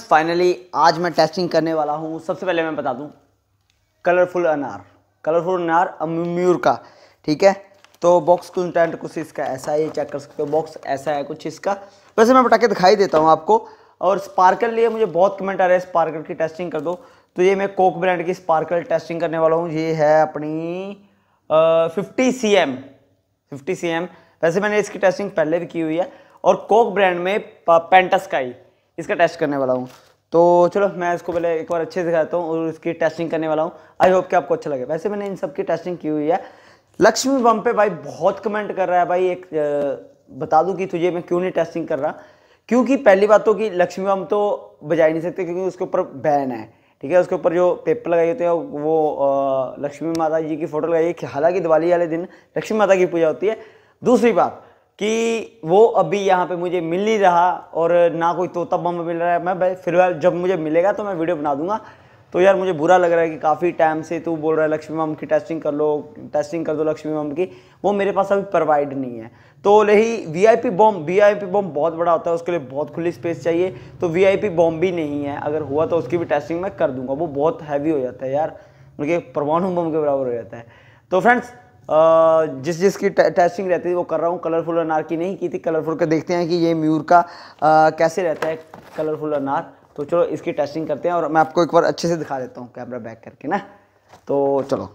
finally आज मैं testing करने वाला हूँ सबसे पहले मैं बता दूँ कलरफुल अनार कलरफुल अनार अम्यूर का ठीक है तो बॉक्स कंटेंट कुछ इसका ऐसा है चेक कर सकते हो बॉक्स ऐसा है कुछ इसका वैसे मैं पटाखे दिखाई देता हूँ आपको और स्पार्कल लिए मुझे बहुत कमेंट आ रहे हैं स्पार्कल की टेस्टिंग कर दो तो ये मैं कोक ब्रांड की स्पार्कल टेस्टिंग करने वाला हूँ ये है अपनी fifty C M fifty C M वैसे मैंने इसकी टेस्टिंग पहले भी की हुई है और कोक ब्रांड में पेंटस का ही इसका टेस्ट करने वाला हूँ तो चलो मैं इसको पहले एक बार अच्छे से दिखाता हूँ और इसकी टेस्टिंग करने वाला हूँ आई होप कि आपको अच्छा लगे वैसे मैंने इन सब की टेस्टिंग की हुई है लक्ष्मी बम पे भाई बहुत कमेंट कर रहा है भाई एक बता दूं कि तुझे मैं क्यों नहीं टेस्टिंग कर रहा क्योंकि पहली बात तो कि लक्ष्मी बम तो बजा ही नहीं सकते क्योंकि उसके ऊपर बैन है ठीक है उसके ऊपर जो पेपर लगाए होते हैं वो लक्ष्मी माता जी की फ़ोटो लगाई हालांकि दिवाली वाले दिन लक्ष्मी माता की पूजा होती है दूसरी बात कि वो अभी यहाँ पे मुझे मिल ही रहा और ना कोई तोता बम मिल रहा है मैं भाई फिलहाल जब मुझे मिलेगा तो मैं वीडियो बना दूंगा तो यार मुझे बुरा लग रहा है कि काफ़ी टाइम से तू बोल रहा है लक्ष्मी मम की टेस्टिंग कर लो टेस्टिंग कर दो लक्ष्मी मम की वो मेरे पास अभी प्रोवाइड नहीं है तो यही V I P bomb V I P bomb बहुत बड़ा होता है उसके लिए बहुत खुली स्पेस चाहिए तो वी आई पी बॉम्ब भी नहीं है अगर हुआ तो उसकी भी टेस्टिंग मैं कर दूंगा वो बहुत हैवी हो जाता है यार उनके मतलब परमाणु बम के बराबर हो जाता है तो फ्रेंड्स जिस जिस की टेस्टिंग रहती थी वो कर रहा हूँ कलरफुल अनार की नहीं की थी कलरफुल का देखते हैं कि ये म्यूर का आ, कैसे रहता है कलरफुल अनार तो चलो इसकी टेस्टिंग करते हैं और मैं आपको एक बार अच्छे से दिखा देता हूँ कैमरा बैक करके ना तो चलो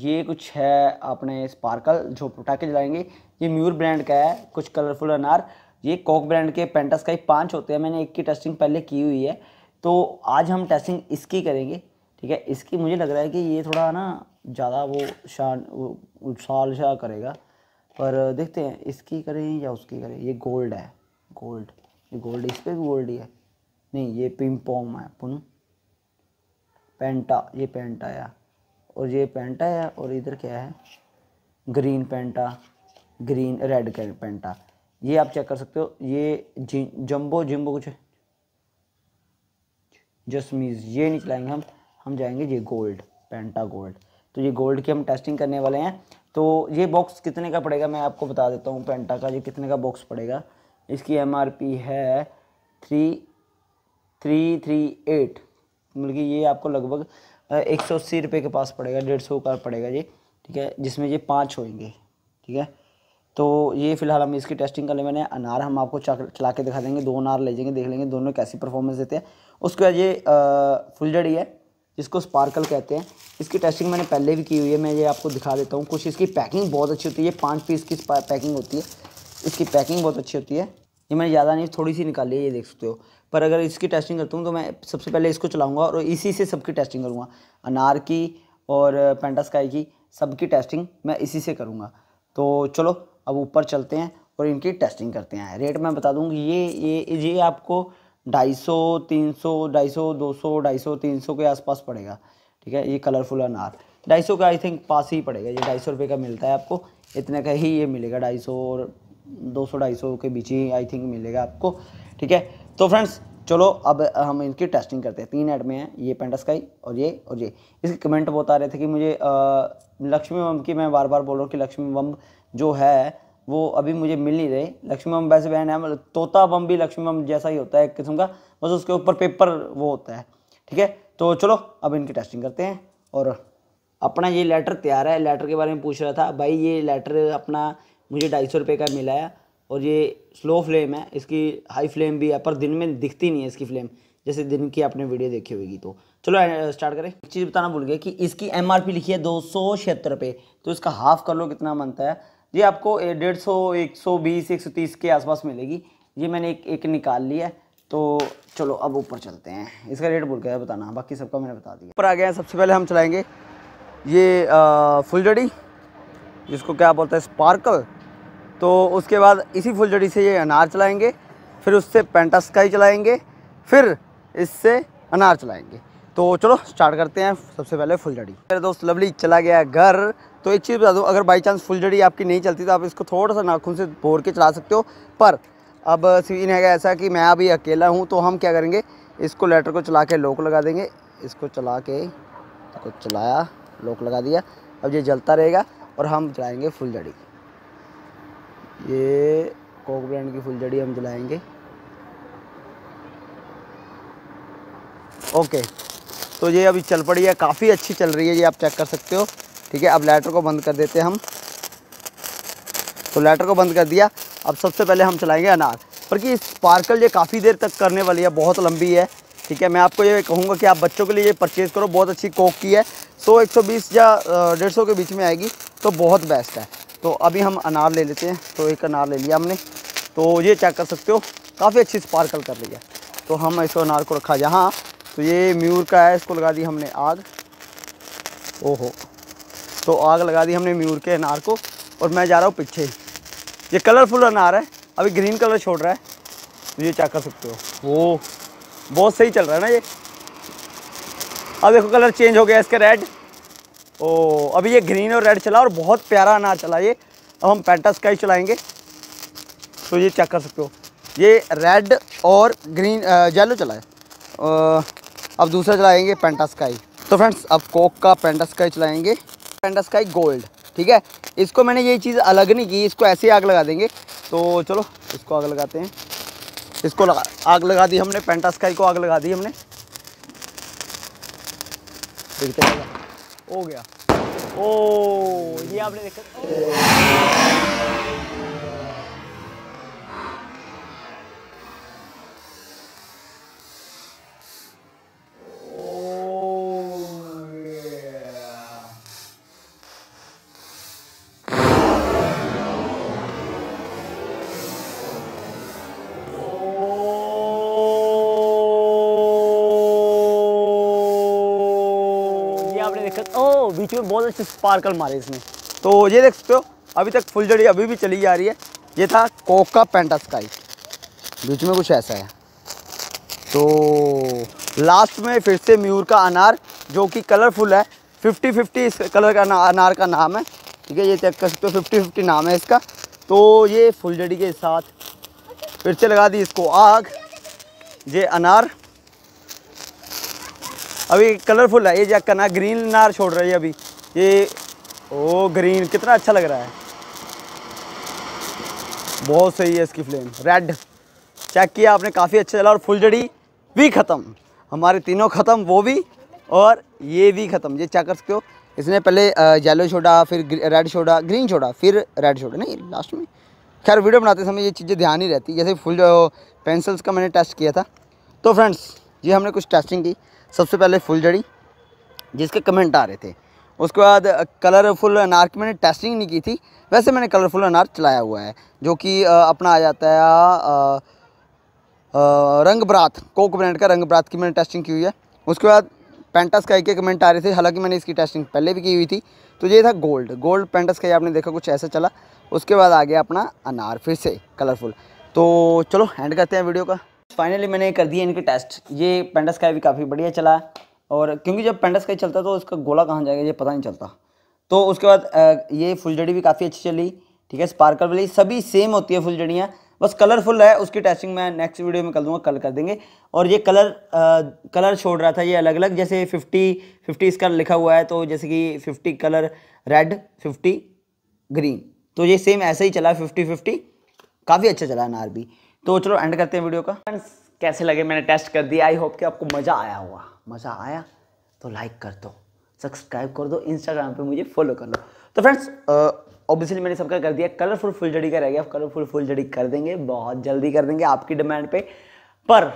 ये कुछ है अपने स्पार्कल जो पटाखे जलाएंगे ये म्यूर ब्रांड का है कुछ कलरफुल अनार ये कॉक ब्रांड के पेंटस का ही पाँच होते हैं मैंने एक की टेस्टिंग पहले की हुई है तो आज हम टेस्टिंग इसकी करेंगे ठीक है इसकी मुझे लग रहा है कि ये थोड़ा ना ज़्यादा वो शान उत्साह शाह करेगा पर देखते हैं इसकी करें या उसकी करें ये गोल्ड है गोल्ड ये गोल्ड इस पर भी गोल्ड ही है नहीं ये पिम्पॉम है पुन पेंटा ये पेंटा है और ये पेंटा है और इधर क्या है green penta green red penta ये आप चेक कर सकते हो ये जि, जम्बो जिम्बो कुछ जसमीज ये नहीं चलाएंगे हम हम जाएंगे ये गोल्ड पेंटा गोल्ड तो ये गोल्ड की हम टेस्टिंग करने वाले हैं तो ये बॉक्स कितने का पड़ेगा मैं आपको बता देता हूँ पेंटा का ये कितने का बॉक्स पड़ेगा इसकी एम है थ्री थ्री थ्री एट मतलब कि ये आपको लगभग एक सौ अस्सी रुपये के पास पड़ेगा डेढ़ सौ का पड़ेगा ये ठीक है जिसमें ये पाँच होएंगे ठीक है तो ये फिलहाल हम इसकी टेस्टिंग कर ले मैंने अनार हम आपको चला के दिखा देंगे दो अनार ले जाएंगे देख लेंगे दोनों कैसी परफॉर्मेंस देते हैं उसके बाद ये फुलझड़ी है जिसको स्पार्कल कहते हैं इसकी टेस्टिंग मैंने पहले भी की हुई है मैं ये आपको दिखा देता हूँ कुछ इसकी पैकिंग बहुत अच्छी होती है ये पाँच पीस की पैकिंग होती है इसकी पैकिंग बहुत अच्छी होती है ये मैंने ज़्यादा नहीं थोड़ी सी निकाली है ये देख सकते हो पर अगर इसकी टेस्टिंग करता हूँ तो मैं सबसे पहले इसको चलाऊँगा और इसी से सबकी टेस्टिंग करूँगा अनार की और पेंटास्काई की सबकी टेस्टिंग मैं इसी से करूँगा तो चलो अब ऊपर चलते हैं और इनकी टेस्टिंग करते हैं रेट मैं बता दूँगी ये ये ये आपको ढाई सौ तीन सौ ढाई सौ दो सौ ढाई सौ तीन सौ के आसपास पड़ेगा ठीक है ये कलरफुल अनार ढाई सौ का आई थिंक पास ही पड़ेगा ये ढाई सौ रुपये का मिलता है आपको इतने का ही ये मिलेगा ढाई सौ और दो सौ ढाई सौ के बीच ही आई थिंक मिलेगा आपको ठीक है तो फ्रेंड्स चलो अब हम इनकी टेस्टिंग करते हैं तीन ऐड में है ये पेंटास्काई और ये और ये इसके कमेंट बहुत आ रहे थे कि मुझे लक्ष्मी बम की मैं बार बार बोल रहा हूँ कि लक्ष्मी बम जो है वो अभी मुझे मिल नहीं रहे लक्ष्मी बम वैसे बहन है मतलब तोता बम भी लक्ष्मी बम जैसा ही होता है एक किस्म का बस उसके ऊपर पेपर वो होता है ठीक है तो चलो अब इनकी टेस्टिंग करते हैं और अपना ये लेटर तैयार है लेटर के बारे में पूछ रहा था भाई ये लेटर अपना मुझे ढाई सौ रुपये का मिला है और ये स्लो फ्लेम है इसकी हाई फ्लेम भी है पर दिन में दिखती नहीं है इसकी फ्लेम जैसे दिन की आपने वीडियो देखी होगी तो चलो स्टार्ट करें एक चीज़ बताना भूल गया कि इसकी एम लिखी है दो सौ छिहत्तर रुपये तो इसका हाफ कर लो कितना बनता है ये आपको डेढ़ सौ एक सौ बीस एक सौ तीस के आसपास मिलेगी ये मैंने एक एक निकाल लिया है तो चलो अब ऊपर चलते हैं इसका रेट बोल गया बताना बाकी सबका मैंने बता दिया ऊपर आ गए हैं सबसे पहले हम चलाएँगे ये फुलझड़ी जिसको क्या बोलते हैं स्पार्कल तो उसके बाद इसी फुलझड़ी से ये अनार चलाएँगे फिर उससे पेंटास्काई चलाएँगे फिर इससे अनार चलाएँगे तो चलो स्टार्ट करते हैं सबसे पहले फुलझड़ी मेरे दोस्त लवली चला गया घर तो एक चीज़ बता दूँ अगर बाई चांस फुलझड़ी आपकी नहीं चलती तो आप इसको थोड़ा सा नाखून से बोर के चला सकते हो पर अब सीन है ऐसा कि मैं अभी अकेला हूँ तो हम क्या करेंगे इसको लेटर को चला के लोक लगा देंगे इसको चला के इसको चलाया लोक लगा दिया अब ये जलता रहेगा और हम चलाएँगे जड़ी ये कोक ब्रांड की फुलझड़ी हम जलाएँगे ओके तो ये अभी चल पड़ी है काफ़ी अच्छी चल रही है ये आप चेक कर सकते हो ठीक है अब लाइटर को बंद कर देते हैं हम तो लाइटर को बंद कर दिया अब सबसे पहले हम चलाएंगे अनार पर कि स्पार्कल ये काफ़ी देर तक करने वाली है बहुत लंबी है ठीक है मैं आपको ये कहूँगा कि आप बच्चों के लिए ये परचेज़ करो बहुत अच्छी कोक की है सो एक सौ बीस या डेढ़ सौ के बीच में आएगी तो बहुत बेस्ट है तो अभी हम अनार ले लेते हैं तो एक अनार ले लिया हमने तो ये चेक कर सकते हो काफ़ी अच्छी स्पार्कल कर रही है तो हम इस अनार को रखा जहाँ तो ये म्यूर का है इसको लगा दी हमने आग ओहो तो आग लगा दी हमने म्यूर के अनार को और मैं जा रहा हूँ पीछे ये कलरफुल अनार है अभी ग्रीन कलर छोड़ रहा है ये चेक कर सकते हो वो बहुत सही चल रहा है ना ये अब देखो कलर चेंज हो गया इसका रेड ओ अभी ये ग्रीन और रेड चला और बहुत प्यारा अनार चला ये अब हम पेंटा स्काई चलाएंगे चलाएँगे तो ये चेक कर सकते हो ये रेड और ग्रीन येलो चला है अब दूसरा चलाएंगे स्काई तो फ्रेंड्स अब कोक का पेंटास्काई चलाएंगे स्काई गोल्ड ठीक है इसको मैंने ये चीज़ अलग नहीं की इसको ऐसे ही आग लगा देंगे तो चलो इसको आग लगाते हैं इसको लगा आग लगा दी हमने पेंटास्काई को आग लगा दी हमने देखते हो गया ओ ये आपने देखा देख सकते ओ बीच में बहुत अच्छे स्पार्कल मारे इसने तो ये देख सकते हो अभी तक फुल जड़ी अभी भी चली जा रही है ये था कोका स्काई बीच में कुछ ऐसा है तो लास्ट में फिर से म्यूर का अनार जो कि कलरफुल है फिफ्टी फिफ्टी इस कलर का अनार का नाम है ठीक है ये चेक कर सकते हो फिफ्टी फिफ्टी नाम है इसका तो ये फुलझड़ी के साथ फिर से लगा दी इसको आग ये अनार अभी कलरफुल है ये चेक करना ग्रीन नार छोड़ रहा है अभी ये ओ ग्रीन कितना अच्छा लग रहा है बहुत सही है इसकी फ्लेम रेड चेक किया आपने काफ़ी अच्छा चला और फुलझड़ी भी ख़त्म हमारे तीनों ख़त्म वो भी और ये भी ख़त्म ये चेक कर सकते हो इसने पहले येलो छोड़ा फिर रेड छोड़ा ग्रीन छोड़ा फिर रेड छोड़ा नहीं लास्ट में खैर वीडियो बनाते समय ये चीज़ें ध्यान ही रहती जैसे फुल पेंसिल्स का मैंने टेस्ट किया था तो फ्रेंड्स ये हमने कुछ टेस्टिंग की सबसे पहले फुलझड़ी जिसके कमेंट आ रहे थे उसके बाद कलरफुल अनार की मैंने टेस्टिंग नहीं की थी वैसे मैंने कलरफुल अनार चलाया हुआ है जो कि अपना आ जाता है आ, आ, रंग बरात कोक ब्रांड का रंग बरात की मैंने टेस्टिंग की हुई है उसके बाद पेंटस का एक एक कमेंट आ रहे थे हालांकि मैंने इसकी टेस्टिंग पहले भी की हुई थी तो ये था गोल्ड गोल्ड पेंटस का ये आपने देखा कुछ ऐसा चला उसके बाद आ गया अपना अनार फिर से कलरफुल तो चलो हैंड करते हैं वीडियो का फाइनली मैंने कर दिए इनके टेस्ट ये पेंडा स्काई भी काफ़ी बढ़िया चला और क्योंकि जब पेंडा स्काई चलता तो उसका गोला कहाँ जाएगा ये पता नहीं चलता तो उसके बाद ये फुलझड़ी भी काफ़ी अच्छी चली ठीक है स्पार्कल वाली सभी सेम होती है फुलझड़ियाँ बस कलरफुल है उसकी टेस्टिंग मैं नेक्स्ट वीडियो में कर दूंगा कल कर देंगे और ये कलर आ, कलर छोड़ रहा था ये अलग अलग जैसे 50 50 इसका लिखा हुआ है तो जैसे कि 50 कलर रेड 50 ग्रीन तो ये सेम ऐसा ही चला 50 50 काफ़ी अच्छा चला अनार भी तो चलो एंड करते हैं वीडियो का फ्रेंड्स कैसे लगे मैंने टेस्ट कर दिया आई होप कि आपको मज़ा आया हुआ मज़ा आया तो लाइक कर दो सब्सक्राइब कर दो इंस्टाग्राम पे मुझे फॉलो कर लो तो फ्रेंड्स ऑब्वियसली मैंने सबका कर दिया कलरफुल फुलझड़ी का रह गया कलरफुल फुलझड़ी कर देंगे बहुत जल्दी कर देंगे आपकी डिमांड पे पर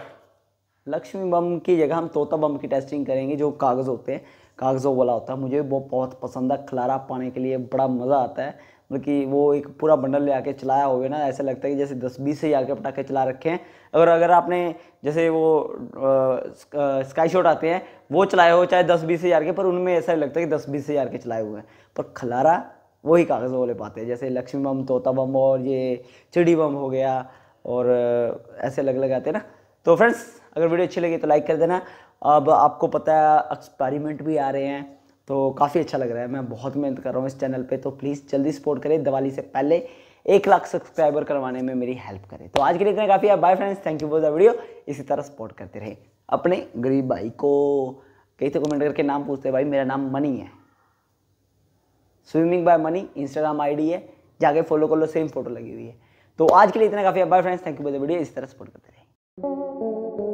लक्ष्मी बम की जगह हम तोता बम की टेस्टिंग करेंगे जो कागज़ होते हैं कागज़ों वाला होता है मुझे वो बहुत पसंद है खिलारा पाने के लिए बड़ा मज़ा आता है मतलब कि वो एक पूरा बंडल ले आके चलाया होगा ना ऐसा लगता है कि जैसे दस बीस से ही आके पटाखे चला रखे हैं अगर अगर आपने जैसे वो स्काई शॉट आते हैं वो चलाए हो चाहे दस बीस हज़ार के पर उनमें ऐसा लगता है कि दस बीस हज़ार के चलाए हुए हैं पर खलारा वही कागज़ वो ले पाते हैं जैसे लक्ष्मी बम तोता बम और ये चिड़ी बम हो गया और ऐसे अलग अलग आते हैं ना तो फ्रेंड्स अगर वीडियो अच्छी लगी तो लाइक कर देना अब आपको पता है एक्सपेरिमेंट भी आ रहे हैं तो काफ़ी अच्छा लग रहा है मैं बहुत मेहनत कर रहा हूँ इस चैनल पे तो प्लीज़ जल्दी सपोर्ट करें दिवाली से पहले एक लाख सब्सक्राइबर करवाने में मेरी हेल्प करें तो आज के लिए इतना काफ़ी है bye friends thank you for the video इसी तरह सपोर्ट करते रहे अपने गरीब भाई को कहीं तो कमेंट करके नाम पूछते भाई मेरा नाम मनी है स्विमिंग बाय मनी इंस्टाग्राम आई है जाके फॉलो कर लो सेम फोटो लगी हुई है तो आज के लिए इतना काफ़ी है bye friends thank you for the video इसी तरह सपोर्ट करते रहें